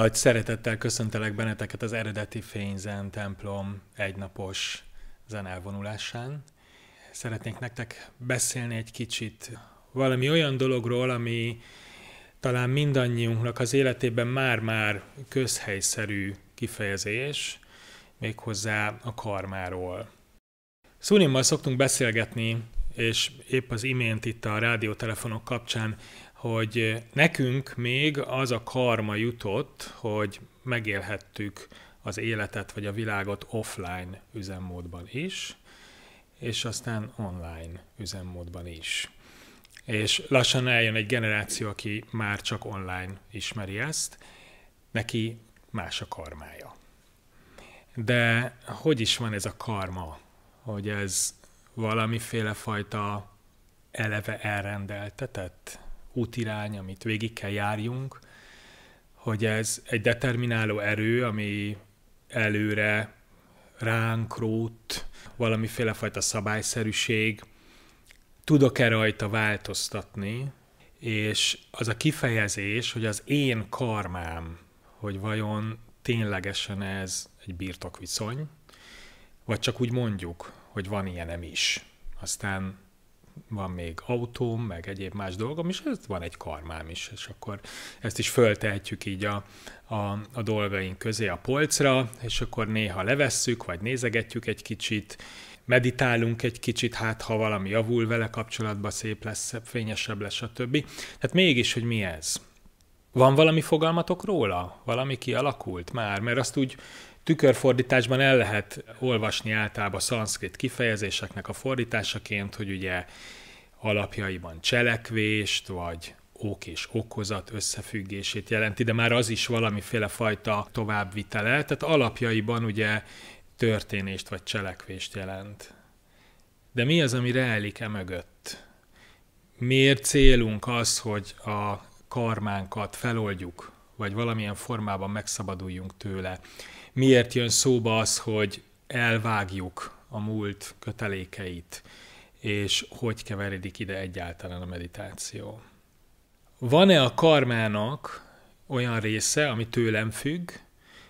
Nagy szeretettel köszöntelek benneteket az eredeti Fényzen templom egynapos zenelvonulásán. Szeretnék nektek beszélni egy kicsit valami olyan dologról, ami talán mindannyiunknak az életében már-már közhelyszerű kifejezés, méghozzá a karmáról. Szunimmal szoktunk beszélgetni, és épp az imént itt a rádiótelefonok kapcsán hogy eh, nekünk még az a karma jutott, hogy megélhettük az életet vagy a világot offline üzemmódban is, és aztán online üzemmódban is. És lassan eljön egy generáció, aki már csak online ismeri ezt, neki más a karmája. De hogy is van ez a karma? Hogy ez valamiféle fajta eleve elrendeltetett útirány, amit végig kell járjunk, hogy ez egy determináló erő, ami előre ránk rót, valamiféle fajta szabályszerűség, tudok-e rajta változtatni, és az a kifejezés, hogy az én karmám, hogy vajon ténylegesen ez egy birtokviszony, vagy csak úgy mondjuk, hogy van ilyenem is. Aztán van még autóm, meg egyéb más dolgom, és ez van egy karmám is, és akkor ezt is föltehetjük így a, a, a dolgaink közé a polcra, és akkor néha levesszük, vagy nézegetjük egy kicsit, meditálunk egy kicsit, hát ha valami javul vele kapcsolatban, szép lesz, fényesebb lesz, stb. Tehát mégis, hogy mi ez? Van valami fogalmatok róla? Valami kialakult már? Mert azt úgy tükörfordításban el lehet olvasni általában szanszkrit kifejezéseknek a fordításaként, hogy ugye alapjaiban cselekvést, vagy ok és okozat összefüggését jelenti, de már az is valamiféle fajta továbbvitele, tehát alapjaiban ugye történést vagy cselekvést jelent. De mi az, ami rejlik e mögött? Miért célunk az, hogy a karmánkat feloldjuk, vagy valamilyen formában megszabaduljunk tőle? miért jön szóba az, hogy elvágjuk a múlt kötelékeit, és hogy keveredik ide egyáltalán a meditáció. Van-e a karmának olyan része, ami tőlem függ,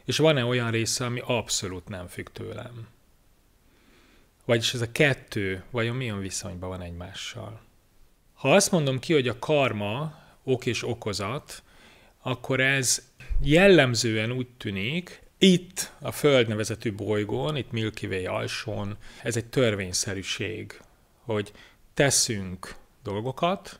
és van-e olyan része, ami abszolút nem függ tőlem? Vagyis ez a kettő vajon milyen viszonyban van egymással? Ha azt mondom ki, hogy a karma ok és okozat, akkor ez jellemzően úgy tűnik, itt, a Föld nevezetű bolygón, itt Milky Way alsón, ez egy törvényszerűség, hogy teszünk dolgokat,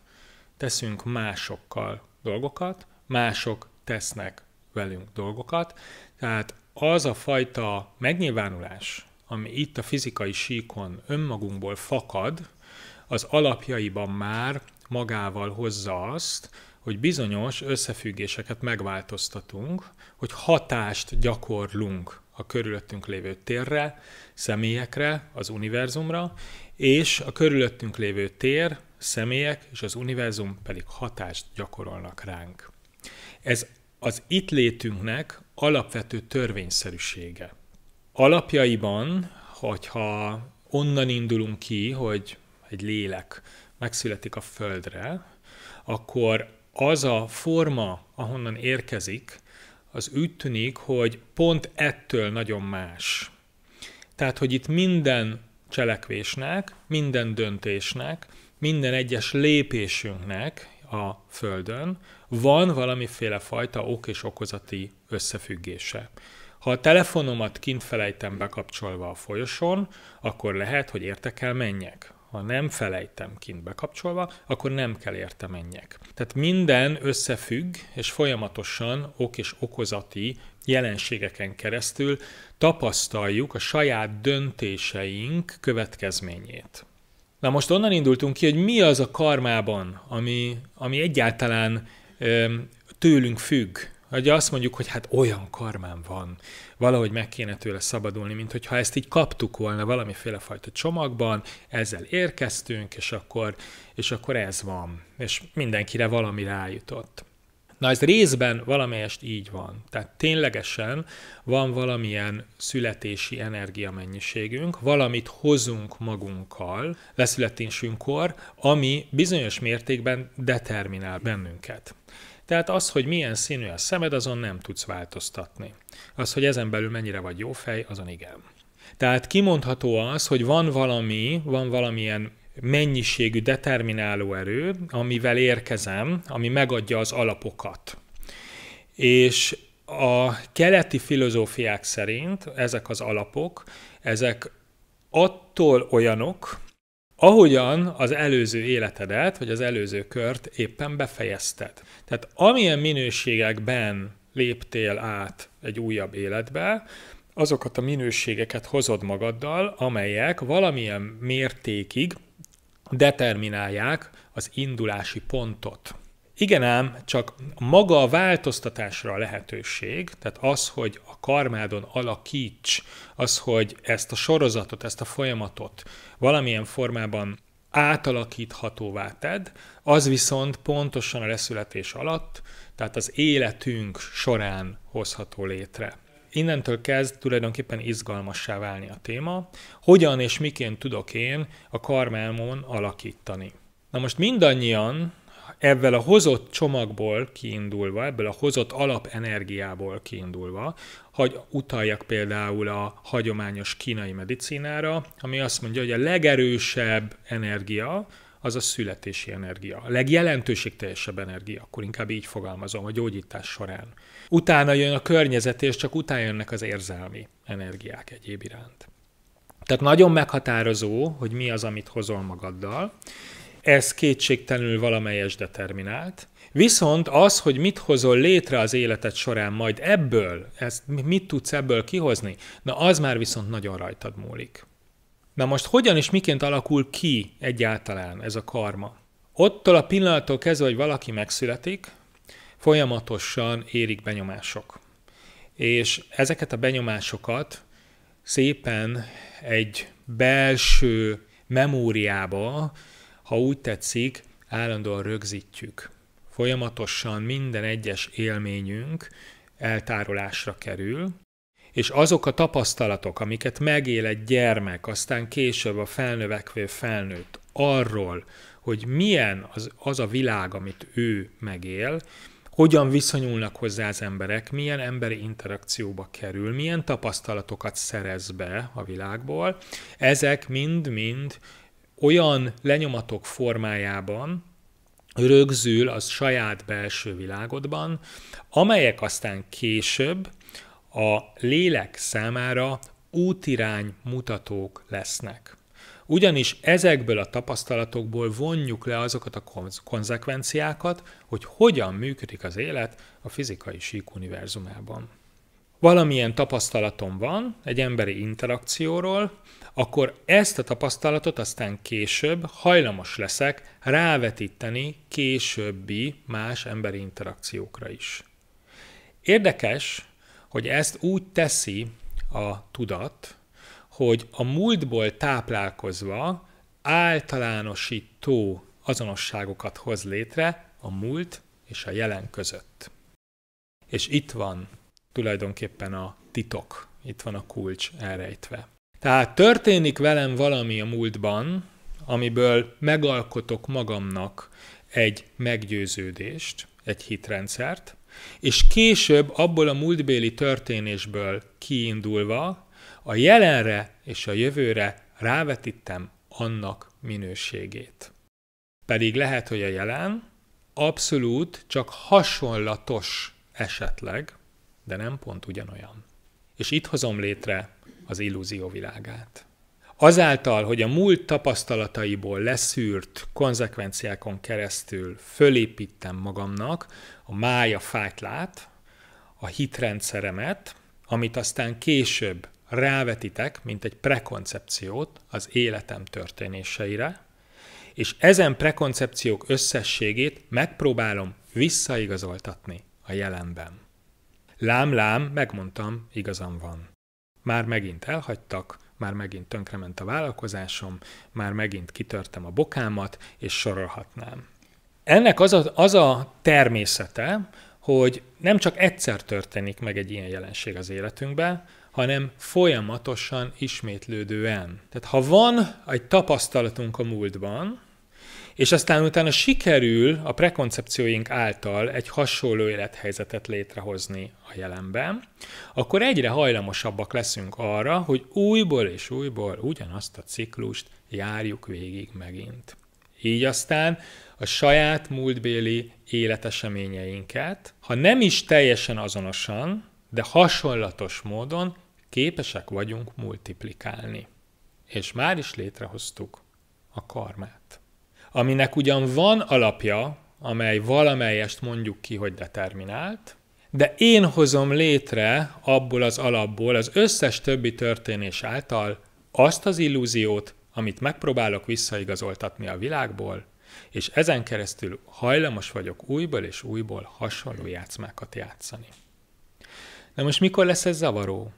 teszünk másokkal dolgokat, mások tesznek velünk dolgokat. Tehát az a fajta megnyilvánulás, ami itt a fizikai síkon önmagunkból fakad, az alapjaiban már magával hozza azt, hogy bizonyos összefüggéseket megváltoztatunk, hogy hatást gyakorlunk a körülöttünk lévő térre, személyekre, az univerzumra, és a körülöttünk lévő tér, személyek és az univerzum pedig hatást gyakorolnak ránk. Ez az itt létünknek alapvető törvényszerűsége. Alapjaiban, hogyha onnan indulunk ki, hogy egy lélek megszületik a Földre, akkor az a forma, ahonnan érkezik, az úgy tűnik, hogy pont ettől nagyon más. Tehát, hogy itt minden cselekvésnek, minden döntésnek, minden egyes lépésünknek a Földön van valamiféle fajta ok és okozati összefüggése. Ha a telefonomat kint felejtem bekapcsolva a folyosón, akkor lehet, hogy értek el menjek ha nem felejtem kint bekapcsolva, akkor nem kell érte menjek. Tehát minden összefügg, és folyamatosan ok és okozati jelenségeken keresztül tapasztaljuk a saját döntéseink következményét. Na most onnan indultunk ki, hogy mi az a karmában, ami, ami egyáltalán ö, tőlünk függ, Ugye azt mondjuk, hogy hát olyan karmám van, valahogy meg kéne tőle szabadulni, mint hogyha ezt így kaptuk volna valamiféle fajta csomagban, ezzel érkeztünk, és akkor, és akkor ez van. És mindenkire valami rájutott. Na ez részben valamelyest így van. Tehát ténylegesen van valamilyen születési energiamennyiségünk, valamit hozunk magunkkal leszületésünkkor, ami bizonyos mértékben determinál bennünket. Tehát az, hogy milyen színű a szemed, azon nem tudsz változtatni. Az, hogy ezen belül mennyire vagy jó fej, azon igen. Tehát kimondható az, hogy van valami, van valamilyen mennyiségű determináló erő, amivel érkezem, ami megadja az alapokat. És a keleti filozófiák szerint ezek az alapok, ezek attól olyanok, ahogyan az előző életedet, vagy az előző kört éppen befejezted. Tehát amilyen minőségekben léptél át egy újabb életbe, azokat a minőségeket hozod magaddal, amelyek valamilyen mértékig determinálják az indulási pontot. Igen ám, csak maga a változtatásra a lehetőség, tehát az, hogy a karmádon alakíts, az, hogy ezt a sorozatot, ezt a folyamatot valamilyen formában átalakíthatóvá ted, az viszont pontosan a leszületés alatt, tehát az életünk során hozható létre. Innentől kezd tulajdonképpen izgalmassá válni a téma, hogyan és miként tudok én a karmelmon alakítani. Na most mindannyian Ebből a hozott csomagból kiindulva, ebből a hozott alapenergiából kiindulva, hogy utaljak például a hagyományos kínai medicinára, ami azt mondja, hogy a legerősebb energia, az a születési energia, a legjelentőségteljesebb energia, akkor inkább így fogalmazom, a gyógyítás során. Utána jön a környezet, és csak utána jönnek az érzelmi energiák egyéb iránt. Tehát nagyon meghatározó, hogy mi az, amit hozol magaddal, ez kétségtelenül valamelyes determinált. Viszont az, hogy mit hozol létre az életed során majd ebből, ezt, mit tudsz ebből kihozni, na az már viszont nagyon rajtad múlik. Na most hogyan és miként alakul ki egyáltalán ez a karma? Ottól a pillanattól kezdve, hogy valaki megszületik, folyamatosan érik benyomások. És ezeket a benyomásokat szépen egy belső memóriába ha úgy tetszik, állandóan rögzítjük. Folyamatosan minden egyes élményünk eltárolásra kerül, és azok a tapasztalatok, amiket megél egy gyermek, aztán később a felnövekvő felnőtt arról, hogy milyen az, az a világ, amit ő megél, hogyan viszonyulnak hozzá az emberek, milyen emberi interakcióba kerül, milyen tapasztalatokat szerez be a világból, ezek mind-mind olyan lenyomatok formájában rögzül az saját belső világodban, amelyek aztán később a lélek számára útirány mutatók lesznek. Ugyanis ezekből a tapasztalatokból vonjuk le azokat a konzekvenciákat, hogy hogyan működik az élet a fizikai sík univerzumában valamilyen tapasztalatom van egy emberi interakcióról, akkor ezt a tapasztalatot aztán később hajlamos leszek rávetíteni későbbi más emberi interakciókra is. Érdekes, hogy ezt úgy teszi a tudat, hogy a múltból táplálkozva általánosító azonosságokat hoz létre a múlt és a jelen között. És itt van tulajdonképpen a titok. Itt van a kulcs elrejtve. Tehát történik velem valami a múltban, amiből megalkotok magamnak egy meggyőződést, egy hitrendszert, és később abból a múltbéli történésből kiindulva a jelenre és a jövőre rávetítem annak minőségét. Pedig lehet, hogy a jelen abszolút csak hasonlatos esetleg de nem pont ugyanolyan. És itt hozom létre az illúzió világát. Azáltal, hogy a múlt tapasztalataiból leszűrt konzekvenciákon keresztül fölépítem magamnak a mája fájtlát, a hitrendszeremet, amit aztán később rávetitek, mint egy prekoncepciót az életem történéseire, és ezen prekoncepciók összességét megpróbálom visszaigazoltatni a jelenben. Lám, lám, megmondtam, igazam van. Már megint elhagytak, már megint tönkrement a vállalkozásom, már megint kitörtem a bokámat, és sorolhatnám. Ennek az a, az a természete, hogy nem csak egyszer történik meg egy ilyen jelenség az életünkben, hanem folyamatosan ismétlődően. Tehát ha van egy tapasztalatunk a múltban, és aztán utána sikerül a prekoncepcióink által egy hasonló élethelyzetet létrehozni a jelenben, akkor egyre hajlamosabbak leszünk arra, hogy újból és újból ugyanazt a ciklust járjuk végig megint. Így aztán a saját múltbéli életeseményeinket, ha nem is teljesen azonosan, de hasonlatos módon képesek vagyunk multiplikálni. És már is létrehoztuk a karmát aminek ugyan van alapja, amely valamelyest mondjuk ki, hogy determinált, de én hozom létre abból az alapból az összes többi történés által azt az illúziót, amit megpróbálok visszaigazoltatni a világból, és ezen keresztül hajlamos vagyok újból és újból hasonló játszmákat játszani. Na most mikor lesz ez zavaró?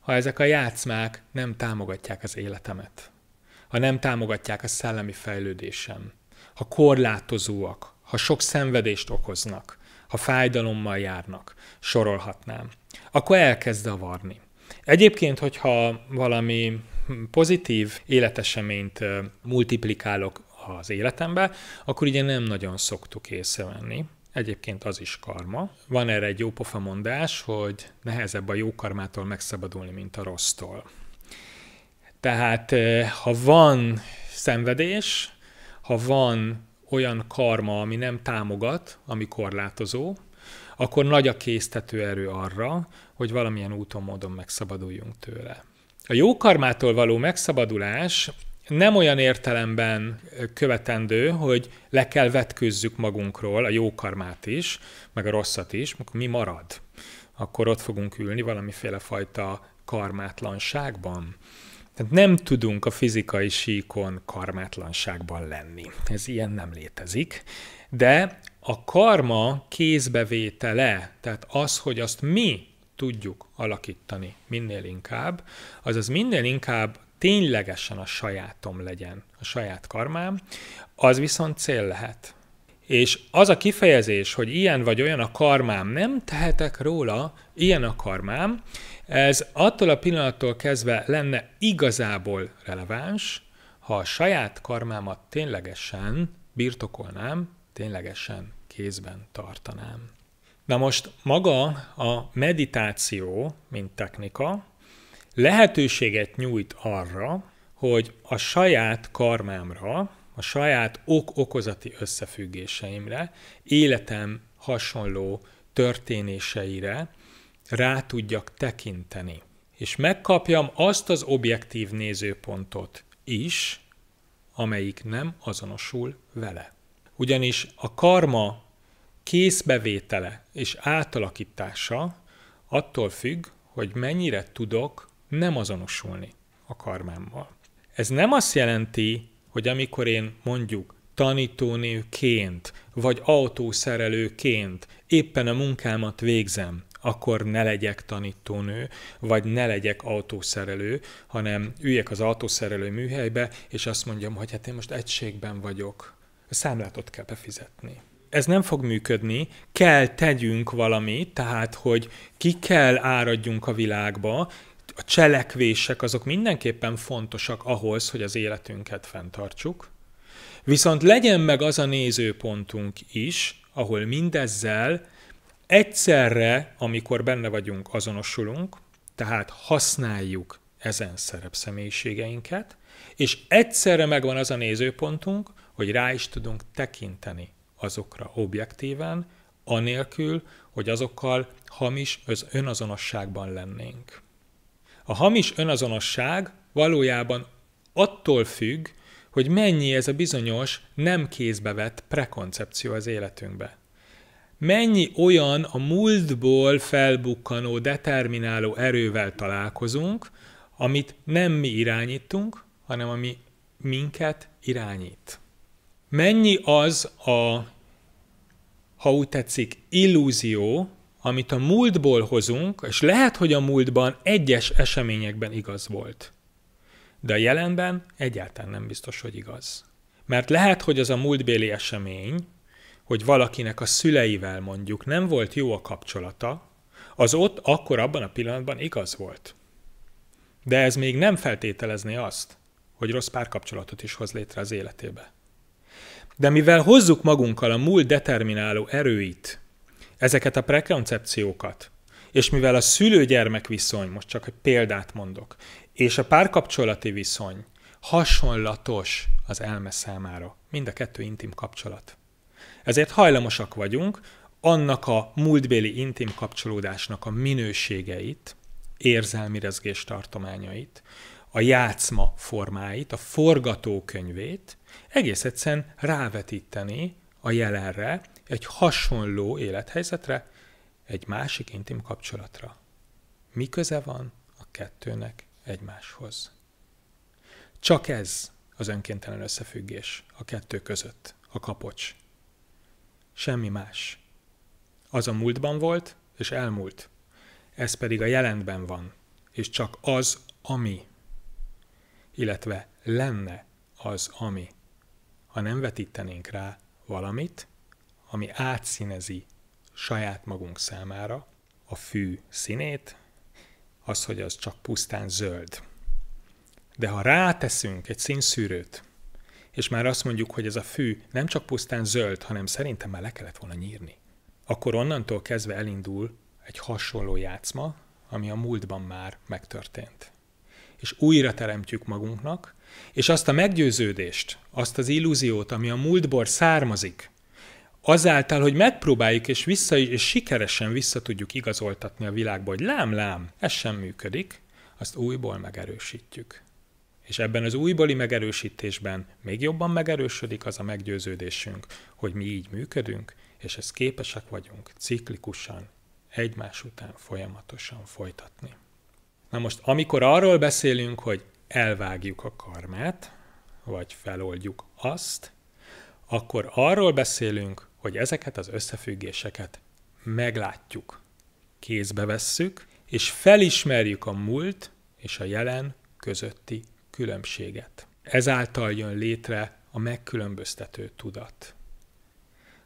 Ha ezek a játszmák nem támogatják az életemet ha nem támogatják a szellemi fejlődésem, ha korlátozóak, ha sok szenvedést okoznak, ha fájdalommal járnak, sorolhatnám, akkor elkezd avarni. Egyébként, hogyha valami pozitív életeseményt multiplikálok az életembe, akkor ugye nem nagyon szoktuk észrevenni. Egyébként az is karma. Van erre egy pofa mondás, hogy nehezebb a jó karmától megszabadulni, mint a rossztól. Tehát ha van szenvedés, ha van olyan karma, ami nem támogat, ami korlátozó, akkor nagy a késztető erő arra, hogy valamilyen úton, módon megszabaduljunk tőle. A jó karmától való megszabadulás nem olyan értelemben követendő, hogy le kell vetkőzzük magunkról a jó karmát is, meg a rosszat is, mi marad? Akkor ott fogunk ülni valamiféle fajta karmátlanságban tehát nem tudunk a fizikai síkon karmátlanságban lenni. Ez ilyen nem létezik. De a karma kézbevétele, tehát az, hogy azt mi tudjuk alakítani minél inkább, azaz minél inkább ténylegesen a sajátom legyen, a saját karmám, az viszont cél lehet. És az a kifejezés, hogy ilyen vagy olyan a karmám, nem tehetek róla, ilyen a karmám, ez attól a pillanattól kezdve lenne igazából releváns, ha a saját karmámat ténylegesen birtokolnám, ténylegesen kézben tartanám. Na most maga a meditáció, mint technika, lehetőséget nyújt arra, hogy a saját karmámra, a saját ok-okozati összefüggéseimre, életem hasonló történéseire rá tudjak tekinteni. És megkapjam azt az objektív nézőpontot is, amelyik nem azonosul vele. Ugyanis a karma készbevétele és átalakítása attól függ, hogy mennyire tudok nem azonosulni a karmámmal. Ez nem azt jelenti, hogy amikor én mondjuk tanítónőként, vagy autószerelőként éppen a munkámat végzem, akkor ne legyek tanítónő, vagy ne legyek autószerelő, hanem üljek az autószerelő műhelybe, és azt mondjam, hogy hát én most egységben vagyok. A számlát ott kell befizetni ez nem fog működni, kell tegyünk valamit, tehát hogy ki kell áradjunk a világba, a cselekvések azok mindenképpen fontosak ahhoz, hogy az életünket fenntartsuk, viszont legyen meg az a nézőpontunk is, ahol mindezzel egyszerre, amikor benne vagyunk, azonosulunk, tehát használjuk ezen szerepszemélyiségeinket, és egyszerre megvan az a nézőpontunk, hogy rá is tudunk tekinteni azokra objektíven, anélkül, hogy azokkal hamis önazonosságban lennénk. A hamis önazonosság valójában attól függ, hogy mennyi ez a bizonyos nem kézbe vett prekoncepció az életünkbe. Mennyi olyan a múltból felbukkanó, determináló erővel találkozunk, amit nem mi irányítunk, hanem ami minket irányít. Mennyi az a, ha úgy tetszik, illúzió, amit a múltból hozunk, és lehet, hogy a múltban egyes eseményekben igaz volt. De a jelenben egyáltalán nem biztos, hogy igaz. Mert lehet, hogy az a múltbéli esemény, hogy valakinek a szüleivel mondjuk nem volt jó a kapcsolata, az ott akkor abban a pillanatban igaz volt. De ez még nem feltételezné azt, hogy rossz párkapcsolatot is hoz létre az életébe. De mivel hozzuk magunkkal a múlt determináló erőit, ezeket a prekoncepciókat, és mivel a szülő-gyermek viszony, most csak egy példát mondok, és a párkapcsolati viszony hasonlatos az elme számára, mind a kettő intim kapcsolat. Ezért hajlamosak vagyunk annak a múltbéli intim kapcsolódásnak a minőségeit, érzelmi rezgés tartományait, a játszma formáit, a forgatókönyvét egész egyszerűen rávetíteni a jelenre, egy hasonló élethelyzetre, egy másik intim kapcsolatra. Mi köze van a kettőnek egymáshoz? Csak ez az önkéntelen összefüggés a kettő között, a kapocs. Semmi más. Az a múltban volt, és elmúlt. Ez pedig a jelentben van, és csak az, ami. Illetve lenne az, ami. Ha nem vetítenénk rá valamit, ami átszínezi saját magunk számára a fű színét, az, hogy az csak pusztán zöld. De ha ráteszünk egy színszűrőt, és már azt mondjuk, hogy ez a fű nem csak pusztán zöld, hanem szerintem már le kellett volna nyírni, akkor onnantól kezdve elindul egy hasonló játszma, ami a múltban már megtörtént. És újra teremtjük magunknak, és azt a meggyőződést, azt az illúziót, ami a múltból származik, azáltal, hogy megpróbáljuk és, vissza, és sikeresen vissza tudjuk igazoltatni a világba, hogy lám-lám, ez sem működik, azt újból megerősítjük. És ebben az újbóli megerősítésben még jobban megerősödik az a meggyőződésünk, hogy mi így működünk, és ezt képesek vagyunk ciklikusan, egymás után folyamatosan folytatni. Na most, amikor arról beszélünk, hogy elvágjuk a karmát, vagy feloldjuk azt, akkor arról beszélünk, hogy ezeket az összefüggéseket meglátjuk, kézbe vesszük, és felismerjük a múlt és a jelen közötti különbséget. Ezáltal jön létre a megkülönböztető tudat,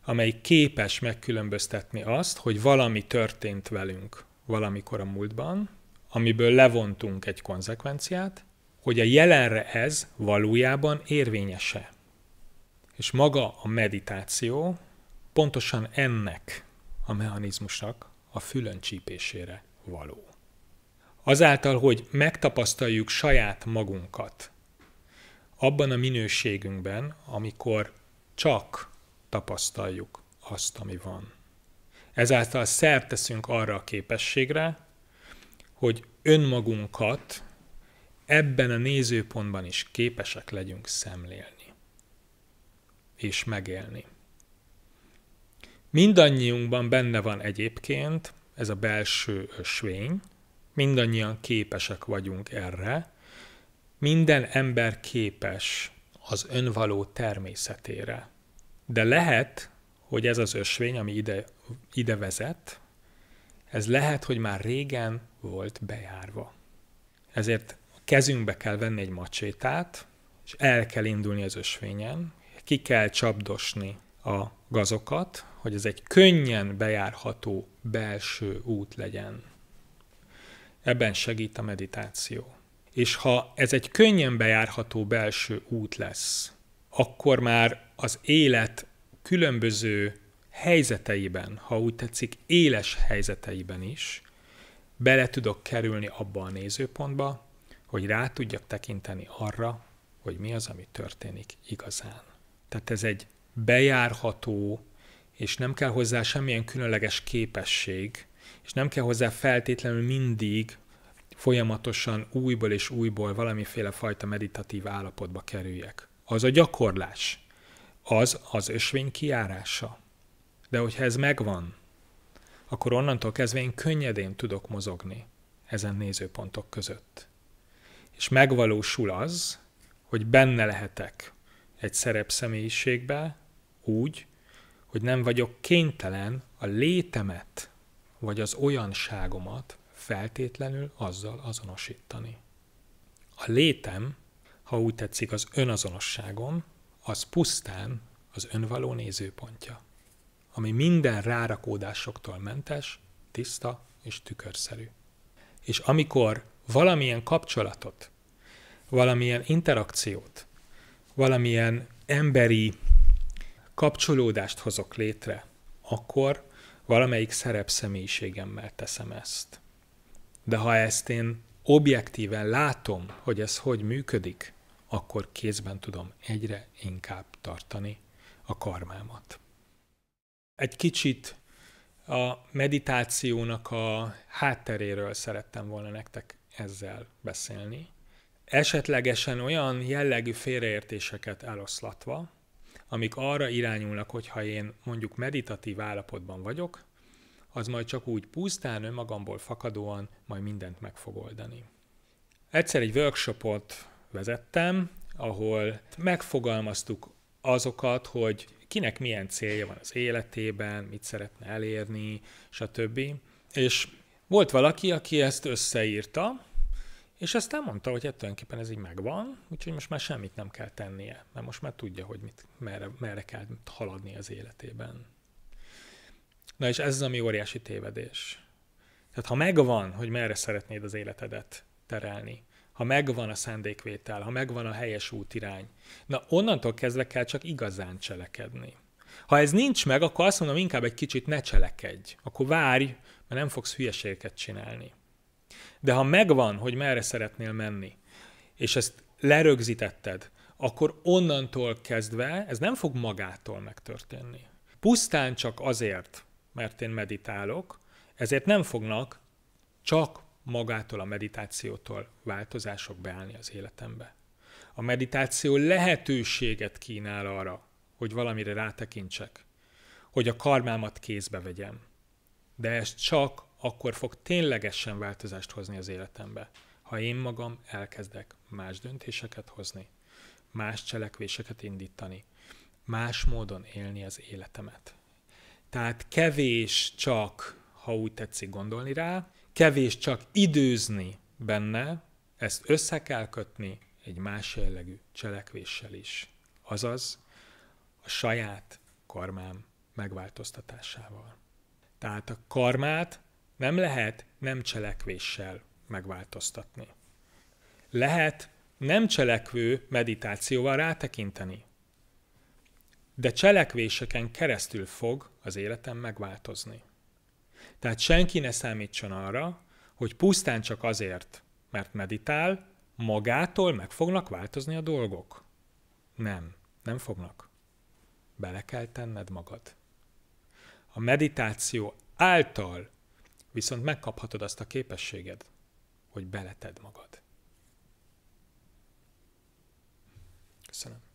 amely képes megkülönböztetni azt, hogy valami történt velünk valamikor a múltban, amiből levontunk egy konzekvenciát, hogy a jelenre ez valójában érvényese. És maga a meditáció, pontosan ennek a mechanizmusnak a fülön csípésére való. Azáltal, hogy megtapasztaljuk saját magunkat abban a minőségünkben, amikor csak tapasztaljuk azt, ami van. Ezáltal szert teszünk arra a képességre, hogy önmagunkat ebben a nézőpontban is képesek legyünk szemlélni és megélni. Mindannyiunkban benne van egyébként ez a belső ösvény, mindannyian képesek vagyunk erre, minden ember képes az önvaló természetére. De lehet, hogy ez az ösvény, ami ide, ide vezet, ez lehet, hogy már régen volt bejárva. Ezért kezünkbe kell venni egy macsétát, és el kell indulni az ösvényen, ki kell csapdosni a gazokat, hogy ez egy könnyen bejárható belső út legyen. Ebben segít a meditáció. És ha ez egy könnyen bejárható belső út lesz, akkor már az élet különböző helyzeteiben, ha úgy tetszik, éles helyzeteiben is bele tudok kerülni abba a nézőpontba, hogy rá tudjak tekinteni arra, hogy mi az, ami történik igazán. Tehát ez egy bejárható, és nem kell hozzá semmilyen különleges képesség, és nem kell hozzá feltétlenül mindig folyamatosan újból és újból valamiféle fajta meditatív állapotba kerüljek. Az a gyakorlás, az az ösvény kiárása. De hogyha ez megvan, akkor onnantól kezdve én könnyedén tudok mozogni ezen nézőpontok között. És megvalósul az, hogy benne lehetek egy személyiségbe úgy, hogy nem vagyok kénytelen a létemet, vagy az olyanságomat feltétlenül azzal azonosítani. A létem, ha úgy tetszik az önazonosságom, az pusztán az önvaló nézőpontja, ami minden rárakódásoktól mentes, tiszta és tükörszerű. És amikor valamilyen kapcsolatot, valamilyen interakciót, valamilyen emberi kapcsolódást hozok létre, akkor valamelyik szerep személyiségemmel teszem ezt. De ha ezt én objektíven látom, hogy ez hogy működik, akkor kézben tudom egyre inkább tartani a karmámat. Egy kicsit a meditációnak a hátteréről szerettem volna nektek ezzel beszélni. Esetlegesen olyan jellegű félreértéseket eloszlatva, amik arra irányulnak, hogyha én mondjuk meditatív állapotban vagyok, az majd csak úgy pusztán önmagamból fakadóan majd mindent meg fog oldani. Egyszer egy workshopot vezettem, ahol megfogalmaztuk azokat, hogy kinek milyen célja van az életében, mit szeretne elérni, stb. És volt valaki, aki ezt összeírta, és ezt mondta, hogy hát tulajdonképpen ez így megvan, úgyhogy most már semmit nem kell tennie, mert most már tudja, hogy mit, merre, merre kell haladni az életében. Na és ez az, ami óriási tévedés. Tehát ha megvan, hogy merre szeretnéd az életedet terelni, ha megvan a szándékvétel, ha megvan a helyes útirány, na onnantól kezdve kell csak igazán cselekedni. Ha ez nincs meg, akkor azt mondom, inkább egy kicsit ne cselekedj, akkor várj, mert nem fogsz hülyeségeket csinálni. De ha megvan, hogy merre szeretnél menni, és ezt lerögzítetted, akkor onnantól kezdve ez nem fog magától megtörténni. Pusztán csak azért, mert én meditálok, ezért nem fognak csak magától a meditációtól változások beállni az életembe. A meditáció lehetőséget kínál arra, hogy valamire rátekintsek, hogy a karmámat kézbe vegyem. De ez csak akkor fog ténylegesen változást hozni az életembe, ha én magam elkezdek más döntéseket hozni, más cselekvéseket indítani, más módon élni az életemet. Tehát kevés csak, ha úgy tetszik gondolni rá, kevés csak időzni benne, ezt össze kell kötni egy más jellegű cselekvéssel is. Azaz, a saját karmám megváltoztatásával. Tehát a karmát nem lehet nem cselekvéssel megváltoztatni. Lehet nem cselekvő meditációval rátekinteni, de cselekvéseken keresztül fog az életem megváltozni. Tehát senki ne számítson arra, hogy pusztán csak azért, mert meditál, magától meg fognak változni a dolgok. Nem, nem fognak. Bele kell tenned magad. A meditáció által Viszont megkaphatod azt a képességed, hogy beleted magad. Köszönöm.